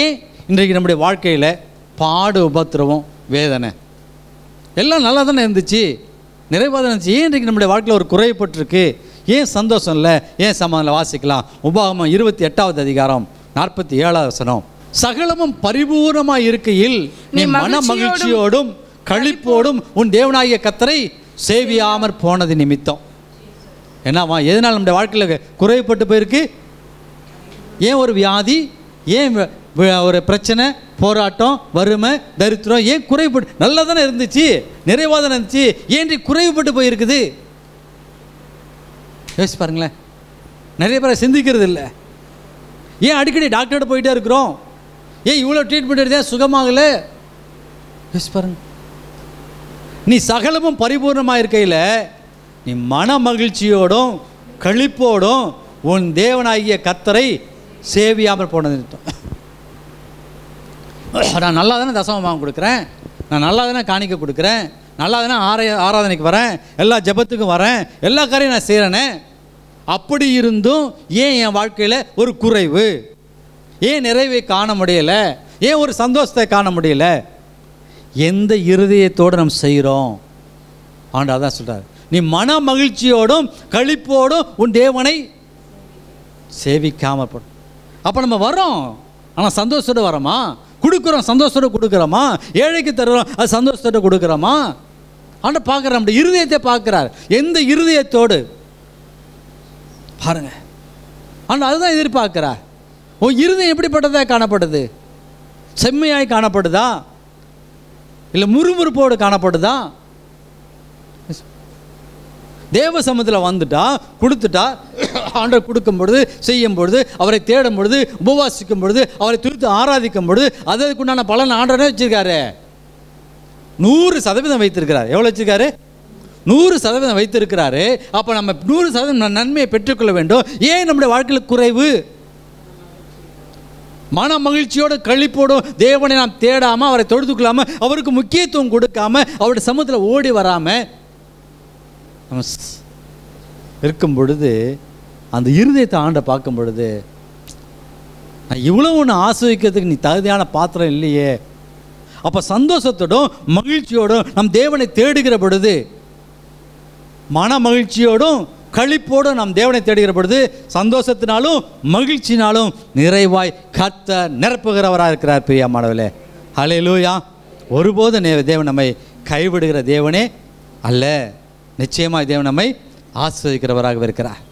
ஏன் இன்றைக்கு நம்முடைய வாழ்க்கையில் பாடு உபத்திரவம் வேதனை எல்லாம் நல்லா தானே இருந்துச்சு நிறைவாக தான் இருந்துச்சு ஏன் இன்றைக்கு நம்முடைய வாழ்க்கையில் ஒரு குறைப்பட்டிருக்கு ஏன் சந்தோஷம் இல்லை ஏன் சமாதில் வாசிக்கலாம் உபாகமம் இருபத்தி எட்டாவது அதிகாரம் நாற்பத்தி ஏழாவது வசனம் சகலமும் பரிபூர்ணமாக இருக்கையில் நீ மன மகிழ்ச்சியோடும் கழிப்போடும் உன் தேவனாகிய கத்தரை சேவியாமற் போனது நிமித்தம் என்னவா எதனால் நம்முடைய வாழ்க்கையில் குறைப்பட்டு போயிருக்கு ஏன் ஒரு வியாதி ஏன் ஒரு பிரச்சனை போராட்டம் வறுமை தரித்திரம் ஏன் குறைபட்டு நல்லா தானே இருந்துச்சு நிறைவாக தானே இருந்துச்சு ஏன்றி குறைவுபட்டு போயிருக்குது யோசிச்சு பாருங்களேன் நிறைய பேரை சிந்திக்கிறது இல்லை ஏன் அடிக்கடி டாக்டர்கிட்ட போயிட்டே இருக்கிறோம் ஏன் இவ்வளோ ட்ரீட்மெண்ட் எடுத்தேன் சுகமாகலை யோசிச்சு பாருங்க நீ சகலமும் பரிபூர்ணமாக இருக்கையில் நீ மன மகிழ்ச்சியோடும் கழிப்போடும் உன் தேவனாகிய கத்தரை சேவியாமல் போனது நான் நல்லா தானே தசமமாக கொடுக்குறேன் நான் நல்லா தானே காணிக்க கொடுக்குறேன் நல்லா தானே ஆராய ஆராதனைக்கு வரேன் எல்லா ஜபத்துக்கும் வரேன் எல்லா காரையும் நான் செய்கிறேனே அப்படி இருந்தும் ஏன் என் வாழ்க்கையில் ஒரு குறைவு ஏன் நிறைவை காண முடியலை ஏன் ஒரு சந்தோஷத்தை காண முடியல எந்த இருதயத்தோடு நம்ம செய்கிறோம் ஆண்டா தான் சொல்கிறார் நீ மன மகிழ்ச்சியோடும் கழிப்போடும் உன் தேவனை போடும் அப்போ நம்ம வரோம் ஆனால் சந்தோஷத்தோடு வரோமா கொடுக்குறோம் சந்தோஷத்தோடு கொடுக்குறோமா ஏழைக்கு தருகிறோம் அது சந்தோஷத்தோடு கொடுக்குறோமா ஆனால் பார்க்குறோம் அப்படி இருதயத்தை பார்க்குறார் எந்த இருதயத்தோடு பாருங்கள் ஆனால் அதுதான் எதிர்பார்க்குறார் ஓ இருதயம் எப்படிப்பட்டதாக காணப்படுது செம்மையாய் காணப்படுதா இல்லை முறுமுறுப்போடு காணப்படுதா தேவ சமத்தில் வந்துட்டா கொடுத்துட்டா ஆண்டர் கொடுக்கும் பொழுது செய்யும் பொழுது அவரை தேடும் பொழுது உபவாசிக்கும் பொழுது அவரை துரித்து ஆராதிக்கும் பொழுது அதற்குண்டான பலன் ஆண்டவனே வச்சிருக்காரு நூறு சதவீதம் வைத்திருக்கிறார் எவ்வளோ வச்சிருக்காரு நூறு சதவீதம் வைத்திருக்கிறாரு அப்போ நம்ம நூறு சதவீதம் நன்மையை பெற்றுக்கொள்ள வேண்டும் ஏன் நம்முடைய வாழ்க்கையில் குறைவு மன மகிழ்ச்சியோடு கழிப்போடும் தேவனை நாம் தேடாமல் அவரை தொழுது அவருக்கு முக்கியத்துவம் கொடுக்காம அவருடைய சமூகத்தில் ஓடி வராமல் நம்ம இருக்கும் பொழுது அந்த இருதயத்தை ஆண்டை பார்க்கும் பொழுது நான் இவ்வளோ ஒன்று ஆஸ்வதிக்கிறதுக்கு நீ தகுதியான பாத்திரம் இல்லையே அப்போ சந்தோஷத்தோடும் மகிழ்ச்சியோடும் நம் தேவனை தேடுகிற பொழுது மன மகிழ்ச்சியோடும் கழிப்போடும் நம் தேவனை தேடுகிற பொழுது சந்தோஷத்தினாலும் மகிழ்ச்சினாலும் நிறைவாய் கத்த நிரப்புகிறவராக இருக்கிறார் பிரியா மாணவர்களே ஹலே லூயா ஒருபோது தேவன் நம்மை கைவிடுகிற தேவனே அல்ல நிச்சயமாக தேவன் நம்மை ஆஸ்வதிக்கிறவராக இருக்கிறார்